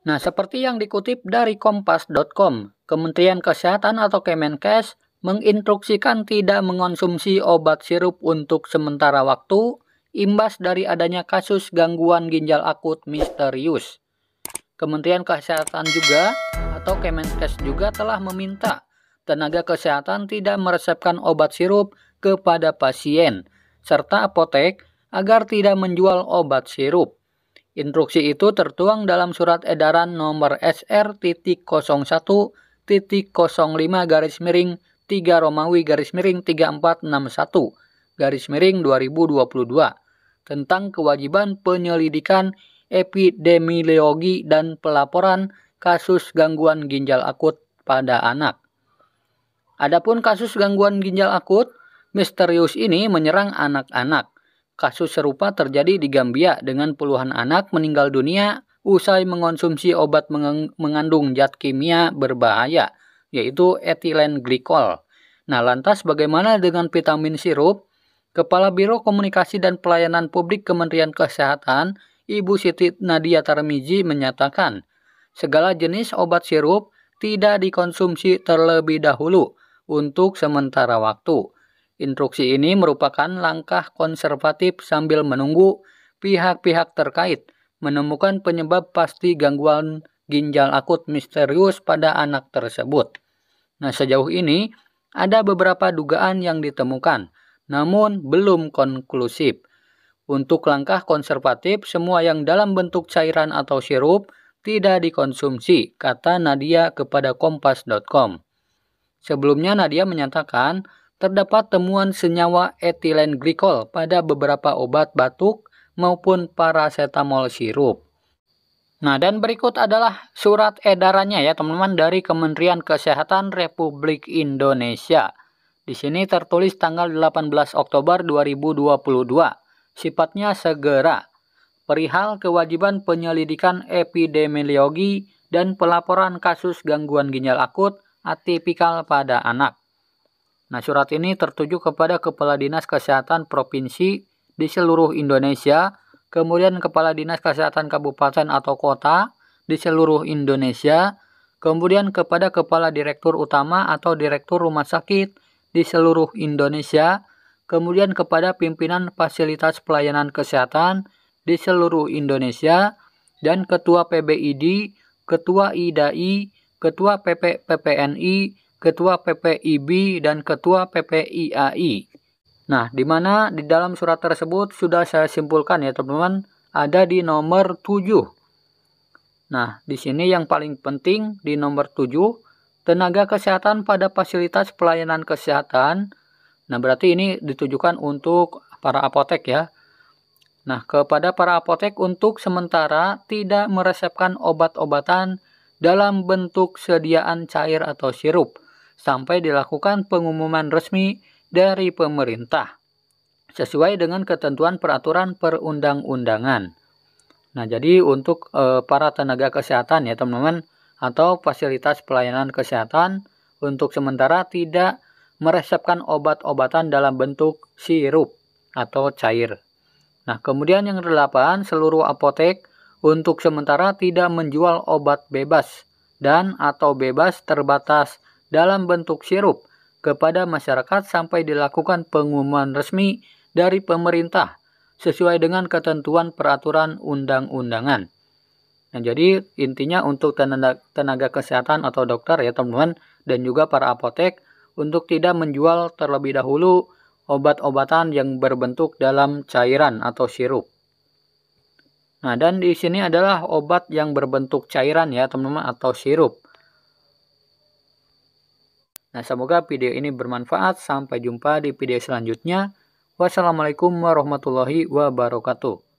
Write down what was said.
Nah, seperti yang dikutip dari kompas.com, Kementerian Kesehatan atau Kemenkes menginstruksikan tidak mengonsumsi obat sirup untuk sementara waktu imbas dari adanya kasus gangguan ginjal akut misterius. Kementerian Kesehatan juga atau Kemenkes juga telah meminta tenaga kesehatan tidak meresepkan obat sirup kepada pasien serta apotek agar tidak menjual obat sirup. Instruksi itu tertuang dalam surat edaran nomor SR.01.05 garis miring 3 Romawi garis miring 3461 garis miring 2022 tentang kewajiban penyelidikan epidemiologi dan pelaporan kasus gangguan ginjal akut pada anak. Adapun kasus gangguan ginjal akut misterius ini menyerang anak-anak Kasus serupa terjadi di Gambia dengan puluhan anak meninggal dunia usai mengonsumsi obat mengandung zat kimia berbahaya, yaitu etilen glikol. Nah, lantas bagaimana dengan vitamin sirup? Kepala Biro Komunikasi dan Pelayanan Publik Kementerian Kesehatan, Ibu Siti Nadia Tarmizi menyatakan, segala jenis obat sirup tidak dikonsumsi terlebih dahulu untuk sementara waktu Instruksi ini merupakan langkah konservatif sambil menunggu pihak-pihak terkait menemukan penyebab pasti gangguan ginjal akut misterius pada anak tersebut. Nah, sejauh ini ada beberapa dugaan yang ditemukan, namun belum konklusif. Untuk langkah konservatif, semua yang dalam bentuk cairan atau sirup tidak dikonsumsi, kata Nadia kepada kompas.com. Sebelumnya Nadia menyatakan terdapat temuan senyawa etilen glikol pada beberapa obat batuk maupun paracetamol sirup. Nah, dan berikut adalah surat edarannya ya teman-teman dari Kementerian Kesehatan Republik Indonesia. Di sini tertulis tanggal 18 Oktober 2022. Sifatnya segera. Perihal kewajiban penyelidikan epidemiologi dan pelaporan kasus gangguan ginjal akut atipikal pada anak. Nah, surat ini tertuju kepada Kepala Dinas Kesehatan Provinsi di seluruh Indonesia, kemudian Kepala Dinas Kesehatan Kabupaten atau Kota di seluruh Indonesia, kemudian kepada Kepala Direktur Utama atau Direktur Rumah Sakit di seluruh Indonesia, kemudian kepada pimpinan fasilitas pelayanan kesehatan di seluruh Indonesia, dan Ketua PBID, Ketua IDAI, Ketua PPPPNI, Ketua PPIB, dan Ketua PPIAI. Nah, di mana di dalam surat tersebut sudah saya simpulkan ya teman-teman, ada di nomor 7. Nah, di sini yang paling penting di nomor 7, tenaga kesehatan pada fasilitas pelayanan kesehatan. Nah, berarti ini ditujukan untuk para apotek ya. Nah, kepada para apotek untuk sementara tidak meresepkan obat-obatan dalam bentuk sediaan cair atau sirup sampai dilakukan pengumuman resmi dari pemerintah sesuai dengan ketentuan peraturan perundang-undangan. Nah, jadi untuk e, para tenaga kesehatan ya, teman-teman, atau fasilitas pelayanan kesehatan untuk sementara tidak meresepkan obat-obatan dalam bentuk sirup atau cair. Nah, kemudian yang kedelapan, seluruh apotek untuk sementara tidak menjual obat bebas dan atau bebas terbatas dalam bentuk sirup kepada masyarakat sampai dilakukan pengumuman resmi dari pemerintah sesuai dengan ketentuan peraturan undang-undangan. Nah, jadi intinya untuk tenaga, tenaga kesehatan atau dokter ya teman-teman dan juga para apotek untuk tidak menjual terlebih dahulu obat-obatan yang berbentuk dalam cairan atau sirup. Nah, dan di sini adalah obat yang berbentuk cairan ya teman-teman atau sirup. Nah, semoga video ini bermanfaat. Sampai jumpa di video selanjutnya. Wassalamualaikum warahmatullahi wabarakatuh.